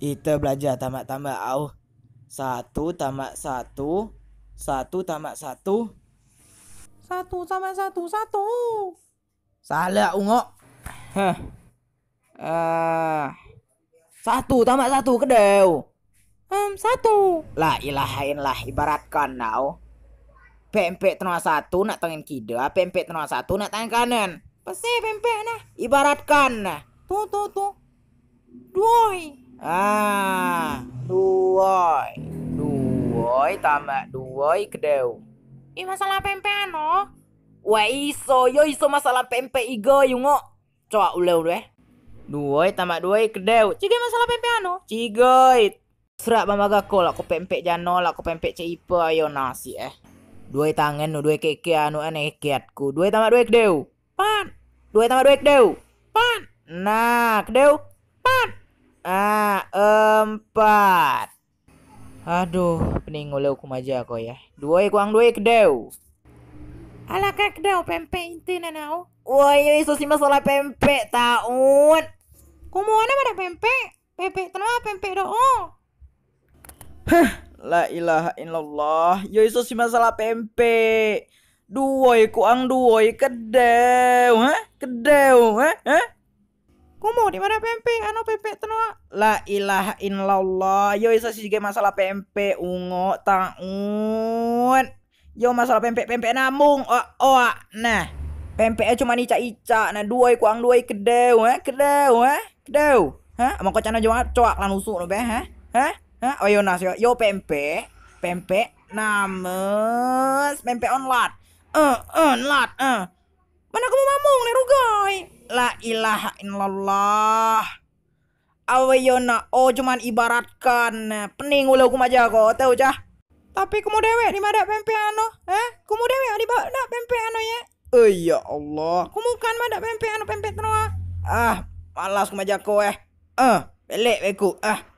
Kita belajar tambah tambah. au. Satu tambah satu. Satu tambah satu. Satu tambah satu satu. Salah ungo Hah. Uh, eh, satu tambah satu kedew Um, satu. Lah ilahain lah ibaratkan nau. Pempek tenua satu nak tangan kida, pempek tenua satu nak tangan kanan. Pasti pempek nah, ibaratkan nah. Tuh tuh tuh. dua Ah, duoi. Duoi tambah duoi kedew. Ini masalah pempek no. Wah iso, yo iso masalah pempek igo yungo. Coba ulau deh. Duoi tambah duoi kedew. Ciga masalah pempek no. Cigoit. Serak mama ko lah ko pempek jano lah ko pempek ceipe ayo nasi eh. Duoi tangan no duoi keke anu aneh kiatku. Duoi tambah duoi kedew. Pan. Duoi tambah duoi kedew. Pan. Nah, kedew. Pan. A empat. Aduh, pening oleh hukum aja kok ya. Dua kurang dua kedew, Ala kak deu pempek inti nanau. Woi, itu sih masalah pempek tahun. mana pada pempek? Pempek tanah pempek doh, Hah, la ilaha illallah. Yo itu sih masalah pempek. Dua kurang dua kedew, ha? Kedau, ha? Ha? Kumu di mana PMP? Ano PMP tenua? Ah. La ilaha illallah. Yo isa sih masalah PMP ungo tangun. Yo masalah PMP PMP namung. Oh, oh. Ah. Nah, PMP e cuma ica ica. Nah dua ang dua kedeu, eh kedeu, eh kedeu. Hah? Eh. Emang kau cina jual coak lan usuk no hah? Eh. Hah? Eh, hah? Oh yo nas yo yo PMP PMP namus PMP onlat. Eh, uh, onlat. eh. Mana kamu la ilaha illallah awayona oh cuman ibaratkan eh, pening ulah kum aja kok tahu cah tapi kamu dewe di mana pempe ano eh kamu dewe di mana pempe ano ya Oh ya Allah kamu kan mana pempe ano pempe ah malas kamu aja kok eh eh belek beku ah eh.